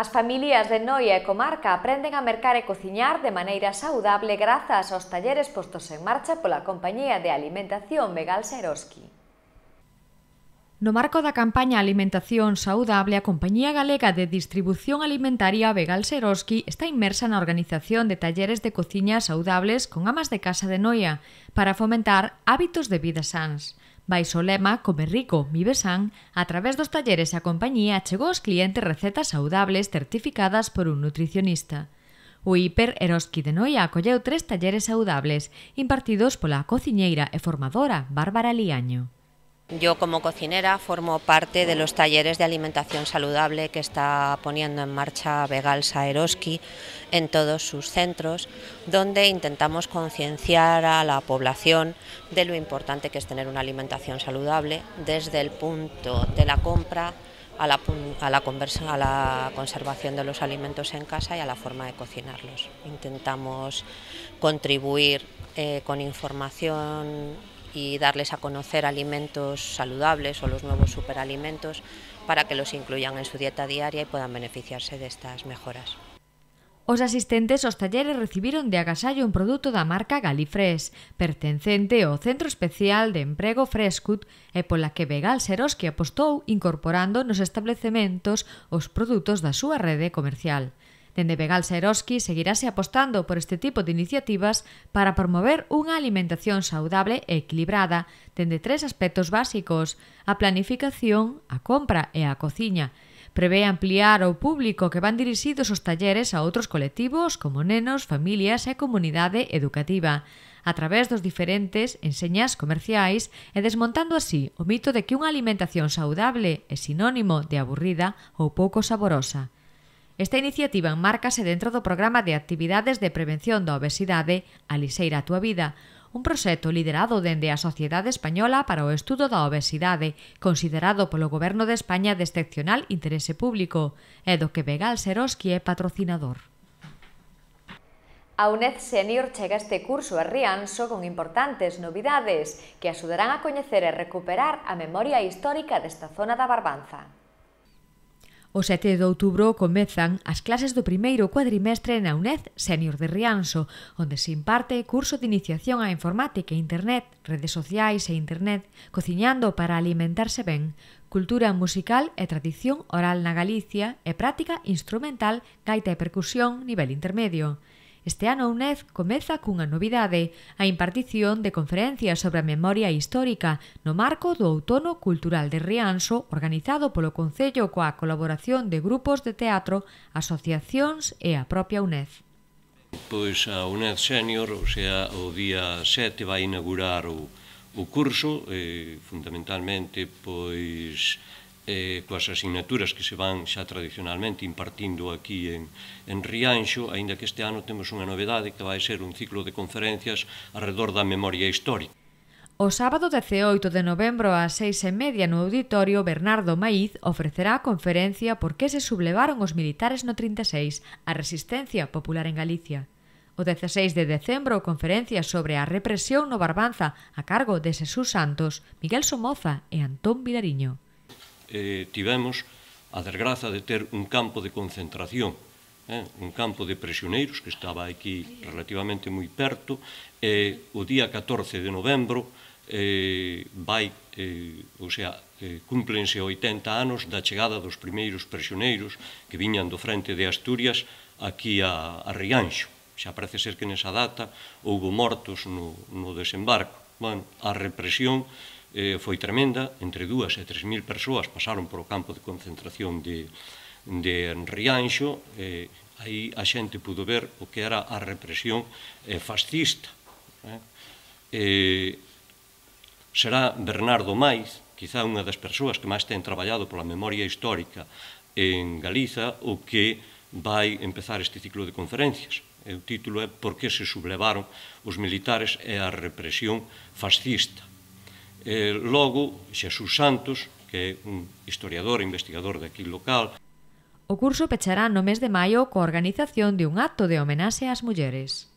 As familias de Noia e comarca aprenden a mercar e cociñar de maneira saudable grazas aos talleres postos en marcha pola Compañía de Alimentación Megal Seroski. No marco da campaña Alimentación Saudable, a Compañía Galega de Distribución Alimentaria Vegal Seroski está inmersa na organización de talleres de cociña saudables con amas de casa de Noia para fomentar hábitos de vida sans. Baixo lema Come rico, vive san, a través dos talleres a compañía chegou aos clientes recetas saudables certificadas por un nutricionista. O Hiper Eroski de Noia acolleu tres talleres saudables impartidos pola cociñeira e formadora Bárbara Liaño. Yo como cocinera formo parte de los talleres de alimentación saludable que está poniendo en marcha Vegal Saeroski en todos sus centros, donde intentamos concienciar a la población de lo importante que es tener una alimentación saludable desde el punto de la compra a la, a la conservación de los alimentos en casa y a la forma de cocinarlos. Intentamos contribuir eh, con información y darles a conocer alimentos saludables o los nuevos superalimentos para que los incluyan en su dieta diaria y puedan beneficiarse de estas mejoras. Os asistentes aos talleres recibiron de agasallo un produto da marca Galifres, pertencente ao Centro Especial de Emprego Frescut e pola que Begal Seroski apostou incorporando nos establecementos os produtos da súa rede comercial. Dende Begal Saeroski seguirase apostando por este tipo de iniciativas para promover unha alimentación saudable e equilibrada dende tres aspectos básicos, a planificación, a compra e a cociña, Prevé ampliar ao público que van dirixidos os talleres a outros colectivos como nenos, familias e comunidade educativa a través dos diferentes enseñas comerciais e desmontando así o mito de que unha alimentación saudable é sinónimo de aburrida ou pouco saborosa. Esta iniciativa enmárcase dentro do programa de actividades de prevención da obesidade Aliseira a túa vida, un proxecto liderado dende a Sociedade Española para o Estudo da Obesidade, considerado polo Goberno de España de excepcional interese público, e do que Begal Seroski é patrocinador. A UNED Senior chega este curso a Rianxo con importantes novidades que axudarán a coñecer e recuperar a memoria histórica desta zona da Barbanza. O 7 de outubro comezan as clases do primeiro cuadrimestre na UNED Senior de Rianxo, onde se imparte curso de iniciación á informática e internet, redes sociais e internet, cociñando para alimentarse ben, cultura musical e tradición oral na Galicia e práctica instrumental, gaita e percusión nivel intermedio. Este ano UNED comeza cunha novidade, a impartición de conferencias sobre a memoria histórica no marco do Outono Cultural de Rianxo organizado polo Concello coa colaboración de grupos de teatro, asociacións e a propia UNED. Pois a UNED Senior, o sea, o día 7 vai inaugurar o, o curso, eh, fundamentalmente, pois eh, coas asignaturas que se van xa tradicionalmente impartindo aquí en, en Rianxo, aínda que este ano temos unha novedade que vai ser un ciclo de conferencias alrededor da memoria histórica. O sábado 18 de novembro a seis e media no auditorio Bernardo Maíz ofrecerá a conferencia Por que se sublevaron os militares no 36, a resistencia popular en Galicia. O 16 de decembro, conferencia sobre a represión no Barbanza a cargo de Xesús Santos, Miguel Somoza e Antón Vilariño eh, tivemos a desgraza de ter un campo de concentración, eh, un campo de presioneiros que estaba aquí relativamente moi perto, eh, o día 14 de novembro eh, vai, eh, o sea, eh, cúmplense 80 anos da chegada dos primeiros presioneiros que viñan do frente de Asturias aquí a, a Rianxo. Xa parece ser que nesa data houve mortos no, no desembarco. Bueno, a represión eh, foi tremenda, entre dúas e tres mil persoas pasaron polo campo de concentración de, de Rianxo, eh, aí a xente pudo ver o que era a represión eh, fascista. Eh, eh será Bernardo Maiz, quizá unha das persoas que máis ten traballado pola memoria histórica en Galiza, o que vai empezar este ciclo de conferencias. E o título é Por que se sublevaron os militares e a represión fascista eh, logo Xesús Santos, que é un historiador e investigador daqui local. O curso pechará no mes de maio coa organización de un acto de homenaxe ás mulleres.